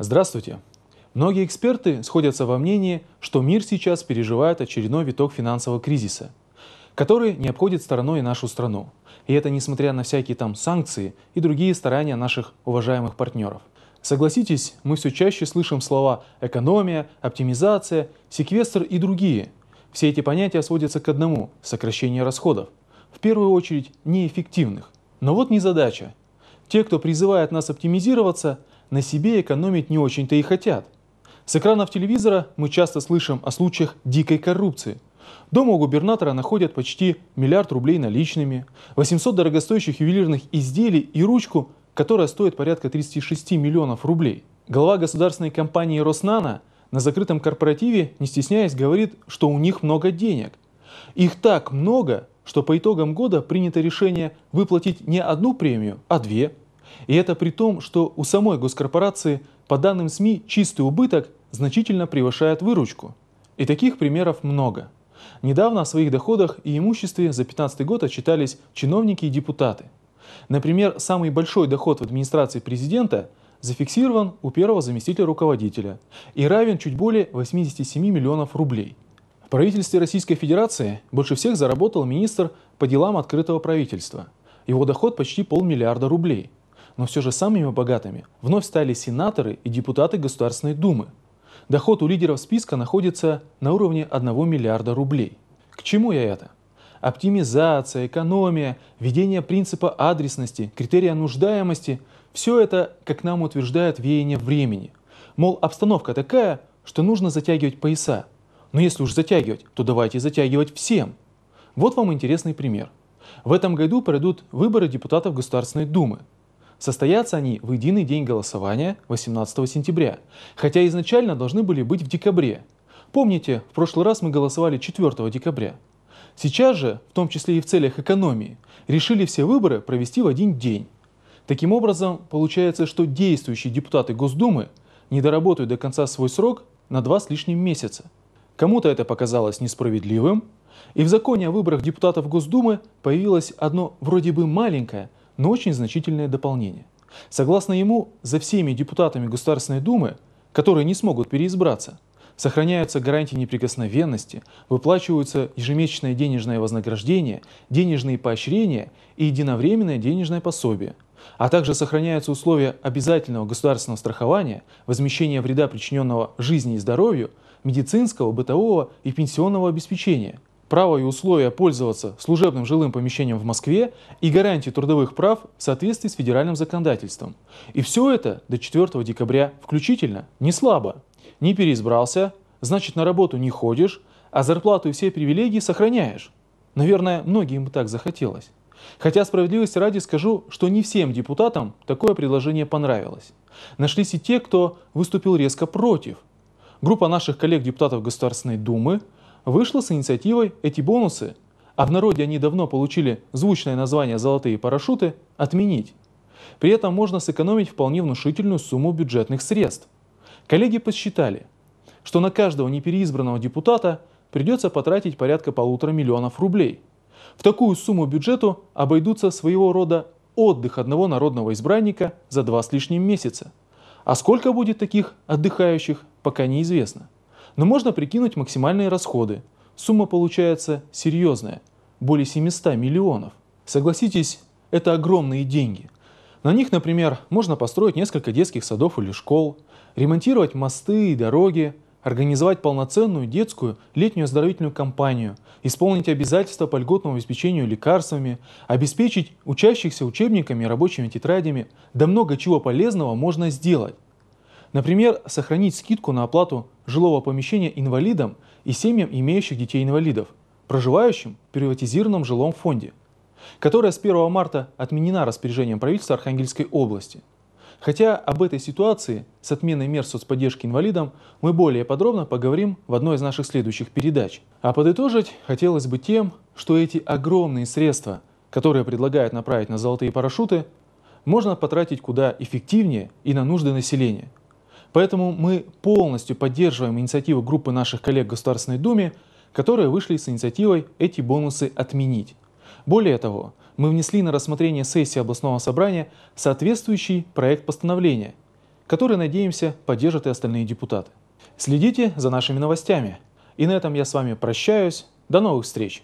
Здравствуйте! Многие эксперты сходятся во мнении, что мир сейчас переживает очередной виток финансового кризиса, который не обходит стороной нашу страну. И это несмотря на всякие там санкции и другие старания наших уважаемых партнеров. Согласитесь, мы все чаще слышим слова «экономия», «оптимизация», «секвестр» и другие. Все эти понятия сводятся к одному – сокращение расходов. В первую очередь, неэффективных. Но вот незадача. Те, кто призывает нас оптимизироваться, на себе экономить не очень-то и хотят. С экранов телевизора мы часто слышим о случаях дикой коррупции. Дома у губернатора находят почти миллиард рублей наличными, 800 дорогостоящих ювелирных изделий и ручку, которая стоит порядка 36 миллионов рублей. Глава государственной компании «Роснана» на закрытом корпоративе, не стесняясь, говорит, что у них много денег. Их так много, что по итогам года принято решение выплатить не одну премию, а две – и это при том, что у самой госкорпорации, по данным СМИ, чистый убыток значительно превышает выручку. И таких примеров много. Недавно о своих доходах и имуществе за 2015 год отчитались чиновники и депутаты. Например, самый большой доход в администрации президента зафиксирован у первого заместителя руководителя и равен чуть более 87 миллионов рублей. В правительстве Российской Федерации больше всех заработал министр по делам открытого правительства. Его доход почти полмиллиарда рублей – но все же самыми богатыми вновь стали сенаторы и депутаты Государственной Думы. Доход у лидеров списка находится на уровне 1 миллиарда рублей. К чему я это? Оптимизация, экономия, введение принципа адресности, критерия нуждаемости – все это, как нам утверждают, веяние времени. Мол, обстановка такая, что нужно затягивать пояса. Но если уж затягивать, то давайте затягивать всем. Вот вам интересный пример. В этом году пройдут выборы депутатов Государственной Думы – Состоятся они в единый день голосования 18 сентября, хотя изначально должны были быть в декабре. Помните, в прошлый раз мы голосовали 4 декабря. Сейчас же, в том числе и в целях экономии, решили все выборы провести в один день. Таким образом, получается, что действующие депутаты Госдумы не доработают до конца свой срок на два с лишним месяца. Кому-то это показалось несправедливым, и в законе о выборах депутатов Госдумы появилось одно вроде бы маленькое, но очень значительное дополнение. Согласно ему, за всеми депутатами Государственной Думы, которые не смогут переизбраться, сохраняются гарантии неприкосновенности, выплачиваются ежемесячное денежное вознаграждение, денежные поощрения и единовременное денежное пособие, а также сохраняются условия обязательного государственного страхования, возмещения вреда, причиненного жизни и здоровью, медицинского, бытового и пенсионного обеспечения – право и условия пользоваться служебным жилым помещением в Москве и гарантии трудовых прав в соответствии с федеральным законодательством. И все это до 4 декабря включительно, не слабо. Не переизбрался, значит на работу не ходишь, а зарплату и все привилегии сохраняешь. Наверное, многим бы так захотелось. Хотя справедливости ради скажу, что не всем депутатам такое предложение понравилось. Нашлись и те, кто выступил резко против. Группа наших коллег-депутатов Государственной Думы – вышла с инициативой эти бонусы, а в народе они давно получили звучное название «золотые парашюты», отменить. При этом можно сэкономить вполне внушительную сумму бюджетных средств. Коллеги подсчитали, что на каждого непереизбранного депутата придется потратить порядка полутора миллионов рублей. В такую сумму бюджету обойдутся своего рода отдых одного народного избранника за два с лишним месяца. А сколько будет таких отдыхающих, пока неизвестно. Но можно прикинуть максимальные расходы. Сумма получается серьезная – более 700 миллионов. Согласитесь, это огромные деньги. На них, например, можно построить несколько детских садов или школ, ремонтировать мосты и дороги, организовать полноценную детскую летнюю оздоровительную кампанию, исполнить обязательства по льготному обеспечению лекарствами, обеспечить учащихся учебниками и рабочими тетрадями, да много чего полезного можно сделать. Например, сохранить скидку на оплату жилого помещения инвалидам и семьям имеющих детей-инвалидов, проживающим в приватизированном жилом фонде, которая с 1 марта отменена распоряжением правительства Архангельской области. Хотя об этой ситуации с отменой мер соцподдержки инвалидам мы более подробно поговорим в одной из наших следующих передач. А подытожить хотелось бы тем, что эти огромные средства, которые предлагают направить на золотые парашюты, можно потратить куда эффективнее и на нужды населения – Поэтому мы полностью поддерживаем инициативу группы наших коллег в Государственной Думе, которые вышли с инициативой эти бонусы отменить. Более того, мы внесли на рассмотрение сессии областного собрания соответствующий проект постановления, который, надеемся, поддержат и остальные депутаты. Следите за нашими новостями. И на этом я с вами прощаюсь. До новых встреч!